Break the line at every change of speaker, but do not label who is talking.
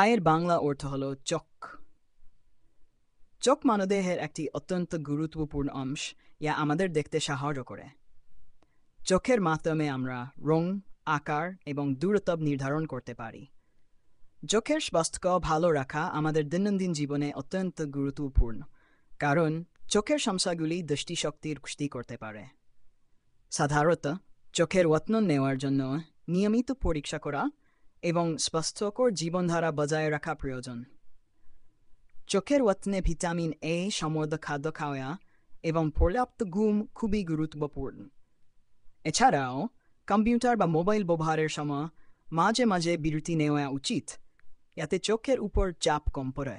আয়ের বাংলা অর্থ হল চক চোখ মানবদেহের একটি অত্যন্ত গুরুত্বপূর্ণ অংশ ইয়া আমাদের দেখতে সাহায্য করে চোখের মাধ্যমে আমরা রং আকার এবং দূরত্ব নির্ধারণ করতে পারি চোখের স্বাস্থ্য ভালো রাখা আমাদের দৈনন্দিন জীবনে অত্যন্ত গুরুত্বপূর্ণ কারণ চোখের সমস্যাগুলি দৃষ্টিশক্তির কুষ্টি করতে পারে সাধারণত চোখের যত্ন নেওয়ার জন্য নিয়মিত পরীক্ষা করা এবং স্বাস্থ্যকর জীবনধারা বজায় রাখা প্রয়োজন চোখের রত্নে ভিটামিন এ সমৃদ্ধ খাদ্য খাওয়া এবং পর্যাপ্ত ঘুম খুবই গুরুত্বপূর্ণ এছাড়াও কম্পিউটার বা মোবাইল ব্যবহারের সময় মাঝে মাঝে বিরতি নেওয়া উচিত যাতে চোখের উপর চাপ কম পড়ে